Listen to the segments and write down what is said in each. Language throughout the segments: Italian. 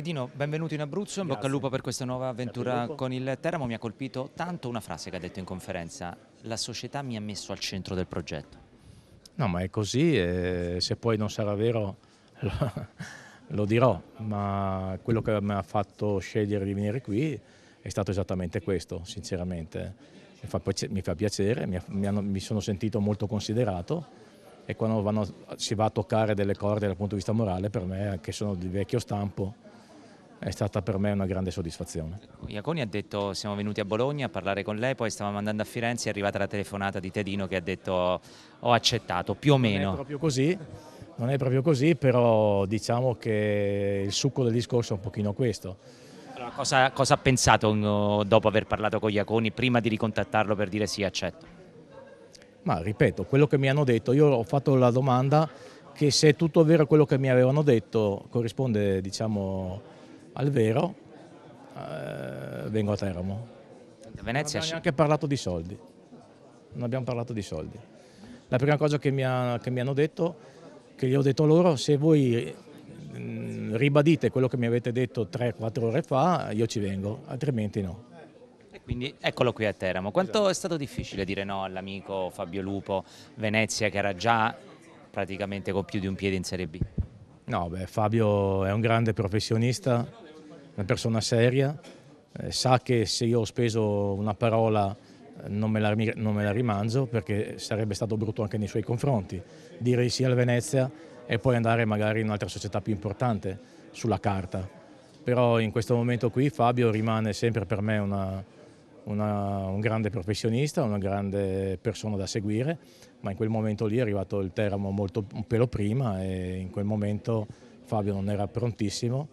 Tedino, benvenuto in Abruzzo, in bocca al lupo per questa nuova avventura con il Teramo. Mi ha colpito tanto una frase che ha detto in conferenza, la società mi ha messo al centro del progetto. No, ma è così e se poi non sarà vero lo, lo dirò, ma quello che mi ha fatto scegliere di venire qui è stato esattamente questo, sinceramente. Mi fa, mi fa piacere, mi, mi, hanno, mi, sono sentito molto considerato e quando vanno, si va a toccare delle corde dal punto di vista morale, per me, che sono di vecchio stampo, è stata per me una grande soddisfazione. Iaconi ha detto siamo venuti a Bologna a parlare con lei, poi stavamo andando a Firenze è arrivata la telefonata di Tedino che ha detto ho accettato, più o meno. Non è proprio così, non è proprio così però diciamo che il succo del discorso è un pochino questo. Allora, cosa, cosa ha pensato dopo aver parlato con Iaconi prima di ricontattarlo per dire sì accetto? Ma ripeto, quello che mi hanno detto, io ho fatto la domanda che se è tutto vero quello che mi avevano detto corrisponde diciamo al vero eh, vengo a Teramo. Venezia. Non abbiamo neanche parlato di soldi. Non abbiamo parlato di soldi. La prima cosa che mi, ha, che mi hanno detto, che gli ho detto loro, se voi mh, mm, ribadite quello che mi avete detto 3-4 ore fa, io ci vengo, altrimenti no. E quindi eccolo qui a Teramo. Quanto esatto. è stato difficile dire no all'amico Fabio Lupo, Venezia che era già praticamente con più di un piede in Serie B? No, beh, Fabio è un grande professionista, una persona seria, eh, sa che se io ho speso una parola eh, non me, la, non me la rimangio perché sarebbe stato brutto anche nei suoi confronti. Dire sì al Venezia e poi andare magari in un'altra società più importante sulla carta. Però in questo momento qui Fabio rimane sempre per me una, una, un grande professionista, una grande persona da seguire, ma in quel momento lì è arrivato il Teramo molto, un pelo prima e in quel momento Fabio non era prontissimo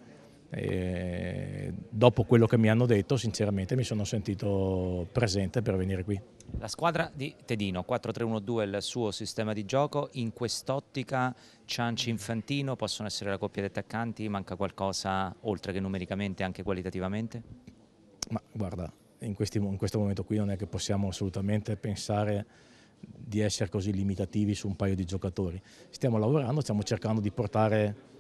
e dopo quello che mi hanno detto, sinceramente mi sono sentito presente per venire qui. La squadra di Tedino, 4-3-1-2 è il suo sistema di gioco, in quest'ottica Cianci Infantino possono essere la coppia di attaccanti, manca qualcosa oltre che numericamente anche qualitativamente? Ma guarda, in, questi, in questo momento qui non è che possiamo assolutamente pensare di essere così limitativi su un paio di giocatori. Stiamo lavorando, stiamo cercando di portare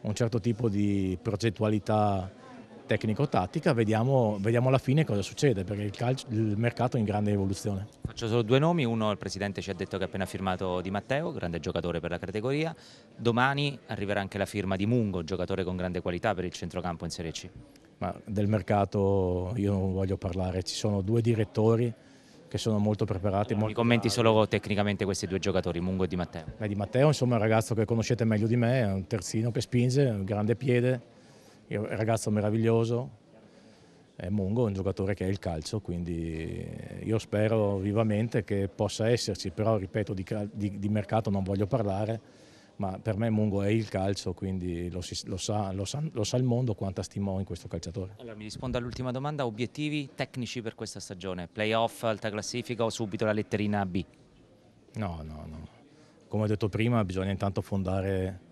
un certo tipo di progettualità tecnico-tattica, vediamo, vediamo, alla fine cosa succede, perché il, calcio, il, mercato è in grande evoluzione. Faccio solo due nomi, uno il Presidente ci ha detto che ha appena firmato Di Matteo, grande giocatore per la categoria, domani arriverà anche la firma di Mungo, giocatore con grande qualità per il centrocampo in Serie C. Ma del mercato io non voglio parlare, ci sono due direttori che sono molto preparati. Allora, molto mi commenti bravi. solo tecnicamente questi due giocatori, Mungo e Di Matteo. Beh, di Matteo insomma, è un ragazzo che conoscete meglio di me, è un terzino che spinge, un grande piede, è un ragazzo meraviglioso. E Mungo è un giocatore che è il calcio, quindi io spero vivamente che possa esserci, però ripeto di, di, di mercato non voglio parlare ma per me Mungo è il calcio, quindi lo, si, lo, sa, lo, sa, lo sa, il mondo quanta stimò in questo calciatore. Allora mi rispondo all'ultima domanda, obiettivi tecnici per questa stagione, playoff, alta classifica o subito la letterina B? No, no, no. Come ho detto prima bisogna intanto fondare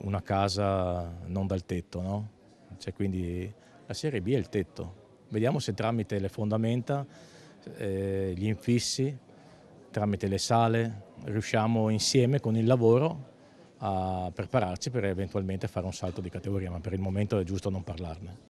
una casa non dal tetto, no? Cioè, quindi la Serie B è il tetto. Vediamo se tramite le fondamenta, eh, gli infissi, tramite le sale, riusciamo insieme con il lavoro a prepararci per eventualmente fare un salto di categoria, ma per il momento è giusto non parlarne.